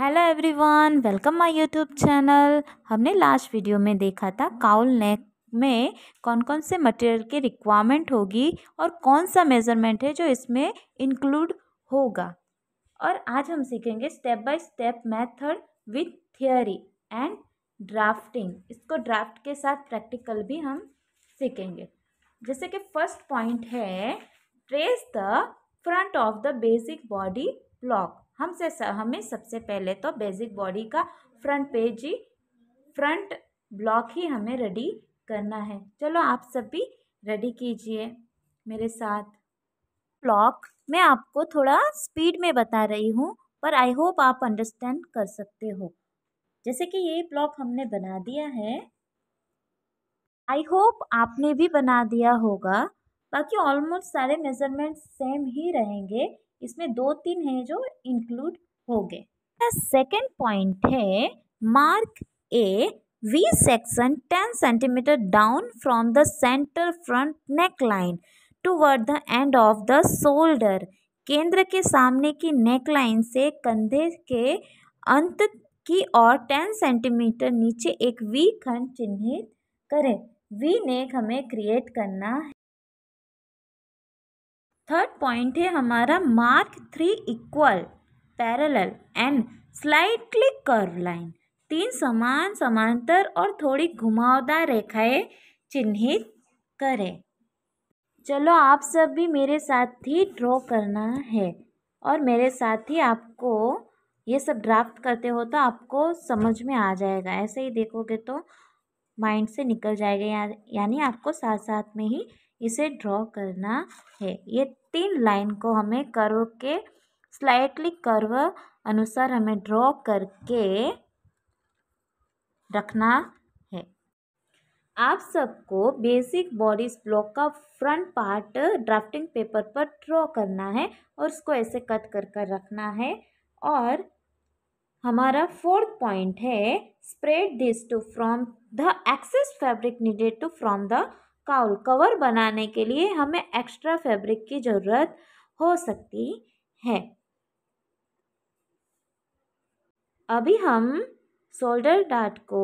hello everyone welcome my YouTube channel हमने last video में देखा था काउल नेक में कौन कौन से मटेरियल की रिक्वायरमेंट होगी और कौन सा मेज़रमेंट है जो इसमें इंक्लूड होगा और आज हम सीखेंगे step by step method with theory and drafting इसको ड्राफ्ट के साथ प्रैक्टिकल भी हम सीखेंगे जैसे कि फर्स्ट पॉइंट है trace the front of the basic body block हमसे हमें सबसे पहले तो बेसिक बॉडी का फ्रंट पेज ही फ्रंट ब्लॉक ही हमें रेडी करना है चलो आप सब भी रेडी कीजिए मेरे साथ ब्लॉक मैं आपको थोड़ा स्पीड में बता रही हूँ पर आई होप आप अंडरस्टैंड कर सकते हो जैसे कि ये ब्लॉक हमने बना दिया है आई होप आपने भी बना दिया होगा बाकी ऑलमोस्ट सारे मेजरमेंट सेम ही रहेंगे इसमें दो तीन हैं जो इंक्लूड हो गए सेकेंड पॉइंट है mark a V section ten centimetre down from the centre front neck line toward the end of the shoulder केंद्र के सामने की नेक लाइन से कंधे के अंत की ओर टेन सेंटीमीटर नीचे एक वी खंड चिन्हित करें वी नेक हमें क्रिएट करना है थर्ड पॉइंट है हमारा mark three equal parallel and slightly curve line तीन समान समांतर और थोड़ी घुमावदार रेखाएं चिन्हित करें चलो आप सब भी मेरे साथ ही ड्रॉ करना है और मेरे साथ ही आपको ये सब ड्राफ्ट करते हो तो आपको समझ में आ जाएगा ऐसे ही देखोगे तो माइंड से निकल जाएगा या, यानी आपको साथ साथ में ही इसे ड्रॉ करना है ये तीन लाइन को हमें कर्व के स्लाइटली कर्व अनुसार हमें ड्रॉ करके रखना है आप सबको बेसिक बॉडीज ब्लॉक का फ्रंट पार्ट ड्राफ्टिंग पेपर पर ड्रॉ करना है और उसको ऐसे कट कर कर रखना है और हमारा फोर्थ पॉइंट है spread this to from the excess fabric needed to from the cowl cover बनाने के लिए हमें एक्स्ट्रा फैब्रिक की ज़रूरत हो सकती है अभी हम शोल्डर डाट को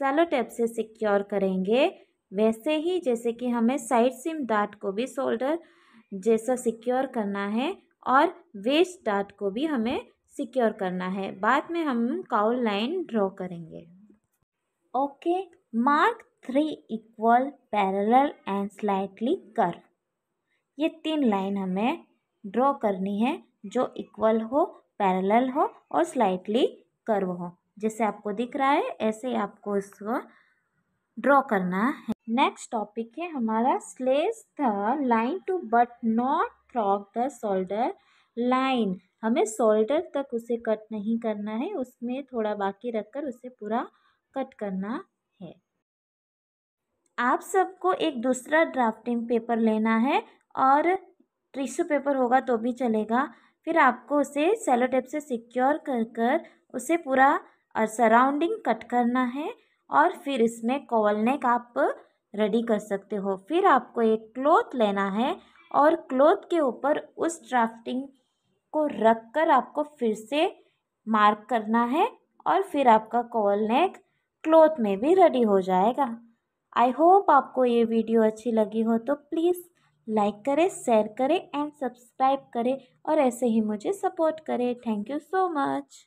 सेलो टेप से सिक्योर करेंगे वैसे ही जैसे कि हमें साइड सिम डाट को भी शोल्डर जैसा सिक्योर करना है और वेस्ट डाट को भी हमें सिक्योर करना है बाद में हम काउल लाइन ड्रॉ करेंगे okay mark three equal parallel and slightly कर ये तीन लाइन हमें ड्रॉ करनी है जो इक्वल हो पैरेलल हो और स्लाइटली कर्व हो जैसे आपको दिख रहा है ऐसे ही आपको इसको ड्रॉ करना है नेक्स्ट टॉपिक है हमारा slash the line to but not through the shoulder line हमें शोल्डर तक उसे कट नहीं करना है उसमें थोड़ा बाकी रखकर उसे पूरा कट करना आप सबको एक दूसरा ड्राफ्टिंग पेपर लेना है और टिश्यू पेपर होगा तो भी चलेगा फिर आपको उसे सेलो टेप से सिक्योर कर कर उसे पूरा और सराउंडिंग कट करना है और फिर इसमें कॉल नेक आप रेडी कर सकते हो फिर आपको एक क्लोथ लेना है और क्लोथ के ऊपर उस ड्राफ्टिंग को रख कर आपको फिर से मार्क करना है और फिर आपका कॉल नेक क्लोथ में भी रेडी हो जाएगा आई होप आपको ये वीडियो अच्छी लगी हो तो प्लीज़ लाइक करें शेयर करें एंड सब्सक्राइब करें और ऐसे ही मुझे सपोर्ट करें थैंक यू सो मच